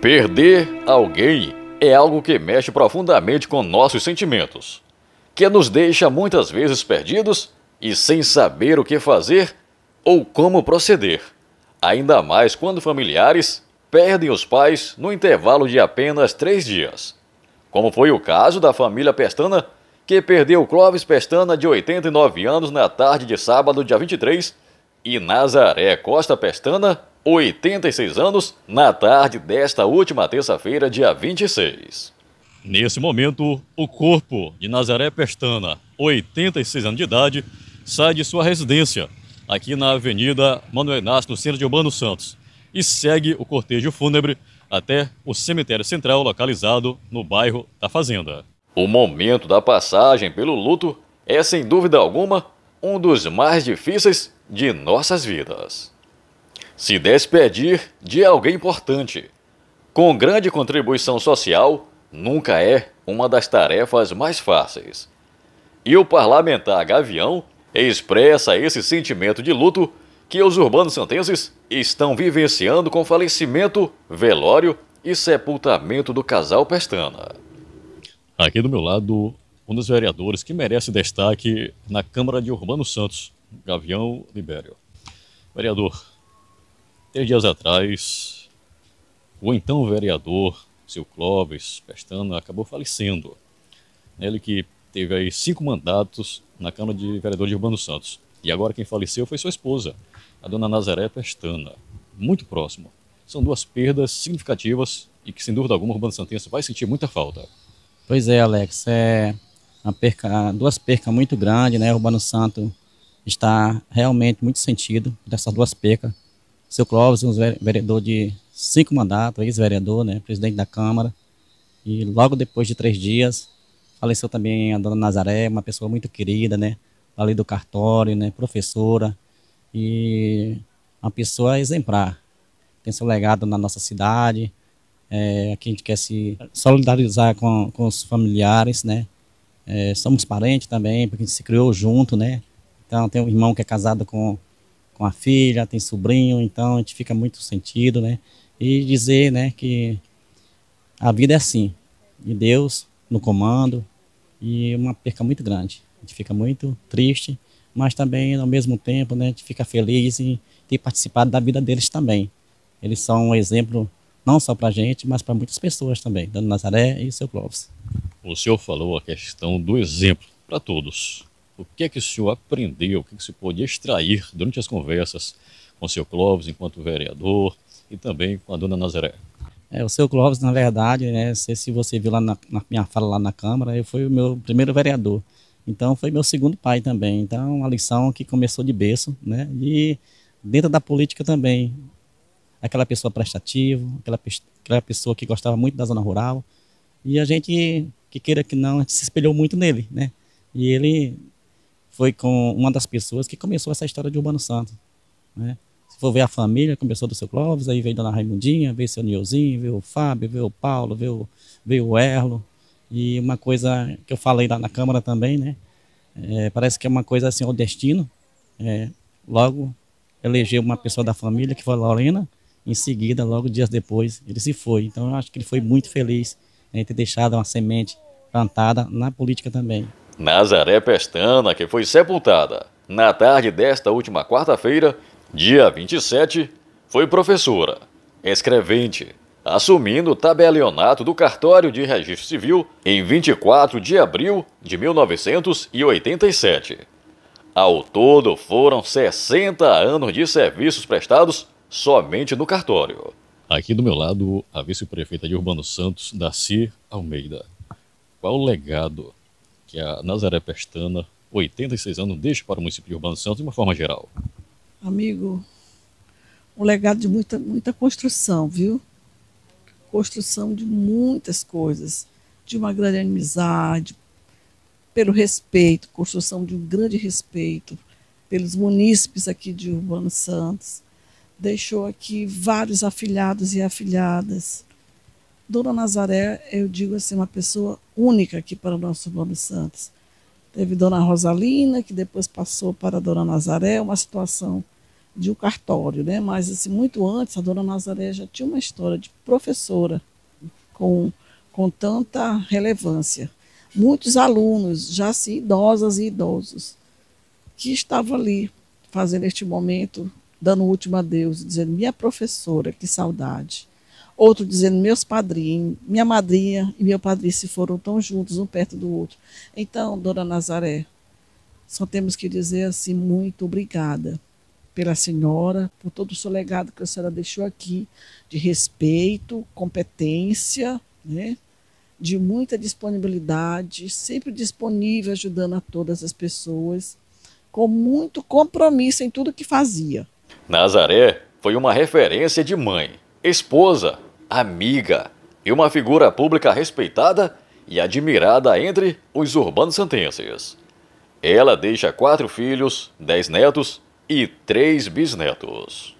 Perder alguém é algo que mexe profundamente com nossos sentimentos, que nos deixa muitas vezes perdidos e sem saber o que fazer ou como proceder, ainda mais quando familiares perdem os pais no intervalo de apenas três dias, como foi o caso da família Pestana, que perdeu Clóvis Pestana, de 89 anos, na tarde de sábado, dia 23, e Nazaré Costa Pestana, 86 anos, na tarde desta última terça-feira, dia 26. Nesse momento, o corpo de Nazaré Pestana, 86 anos de idade, sai de sua residência, aqui na Avenida Manuel Inácio, no centro de Urbano Santos, e segue o cortejo fúnebre até o cemitério central localizado no bairro da Fazenda. O momento da passagem pelo luto é, sem dúvida alguma, um dos mais difíceis de nossas vidas. Se despedir de alguém importante, com grande contribuição social, nunca é uma das tarefas mais fáceis. E o parlamentar Gavião expressa esse sentimento de luto que os urbanos santenses estão vivenciando com falecimento, velório e sepultamento do casal Pestana. Aqui do meu lado, um dos vereadores que merece destaque na Câmara de Urbano Santos, Gavião Libério. Vereador, três dias atrás, o então vereador, seu Clóvis Pestana, acabou falecendo. Ele que teve aí cinco mandatos na Câmara de Vereador de Urbano Santos. E agora quem faleceu foi sua esposa, a dona Nazaré Pestana. Muito próximo. São duas perdas significativas e que, sem dúvida alguma, o Urbano Santense vai sentir muita falta. Pois é, Alex. É uma perca, duas percas muito grandes, né? O Urbano Santo está realmente muito sentido dessas duas pecas. Seu Clóvis, um vereador de cinco mandatos, ex-vereador, né, presidente da Câmara, e logo depois de três dias, faleceu também a dona Nazaré, uma pessoa muito querida, né, ali do cartório, né, professora, e uma pessoa exemplar. Tem seu legado na nossa cidade, é, aqui a gente quer se solidarizar com, com os familiares, né, é, somos parentes também, porque a gente se criou junto, né, então, tem um irmão que é casado com, com a filha, tem sobrinho, então a gente fica muito sentido, né? E dizer, né, que a vida é assim, e Deus no comando, e uma perca muito grande. A gente fica muito triste, mas também, ao mesmo tempo, né, a gente fica feliz em ter participado da vida deles também. Eles são um exemplo não só para a gente, mas para muitas pessoas também, dando Nazaré e seu Clóvis. O senhor falou a questão do exemplo para todos. O que é que o senhor aprendeu, o que, é que se pôde extrair durante as conversas com o seu Clóvis enquanto vereador e também com a dona Nazaré? É, o seu Clóvis, na verdade, né, sei se você viu lá na, na minha fala lá na Câmara, eu fui o meu primeiro vereador. Então foi meu segundo pai também. Então é uma lição que começou de berço, né? E dentro da política também. Aquela pessoa prestativa, aquela, aquela pessoa que gostava muito da zona rural. E a gente, que queira que não, a gente se espelhou muito nele, né? E ele foi com uma das pessoas que começou essa história de Urbano Santo. Né? Se for ver a família, começou do seu Clóvis, aí veio Dona Raimundinha, veio seu Nilzinho, veio o Fábio, veio o Paulo, veio, veio o Erlo. E uma coisa que eu falei lá na Câmara também, né? É, parece que é uma coisa assim, o destino. É, logo elegeu uma pessoa da família, que foi a Lorena, em seguida, logo dias depois, ele se foi. Então eu acho que ele foi muito feliz em ter deixado uma semente plantada na política também. Nazaré Pestana, que foi sepultada na tarde desta última quarta-feira, dia 27, foi professora, escrevente, assumindo o tabelionato do cartório de registro civil em 24 de abril de 1987. Ao todo, foram 60 anos de serviços prestados somente no cartório. Aqui do meu lado, a vice-prefeita de Urbano Santos, Daci Almeida. Qual o legado que a Nazaré Pestana, 86 anos, deixa para o município de Urbano Santos de uma forma geral? Amigo, um legado de muita, muita construção, viu? Construção de muitas coisas, de uma grande amizade, pelo respeito, construção de um grande respeito pelos munícipes aqui de Urbano Santos. Deixou aqui vários afilhados e afilhadas Dona Nazaré, eu digo assim, uma pessoa única aqui para o nosso Nome Santos. Teve Dona Rosalina, que depois passou para a Dona Nazaré, uma situação de um cartório, né? Mas assim, muito antes, a Dona Nazaré já tinha uma história de professora com, com tanta relevância. Muitos alunos, já se assim, idosas e idosos, que estavam ali fazendo este momento, dando o último adeus, dizendo: minha professora, que saudade. Outro dizendo, meus padrinhos, minha madrinha e meu padrinho se foram tão juntos, um perto do outro. Então, dona Nazaré, só temos que dizer assim, muito obrigada pela senhora, por todo o seu legado que a senhora deixou aqui, de respeito, competência, né? de muita disponibilidade, sempre disponível, ajudando a todas as pessoas, com muito compromisso em tudo que fazia. Nazaré foi uma referência de mãe, esposa, amiga e uma figura pública respeitada e admirada entre os urbanos santenses. Ela deixa quatro filhos, dez netos e três bisnetos.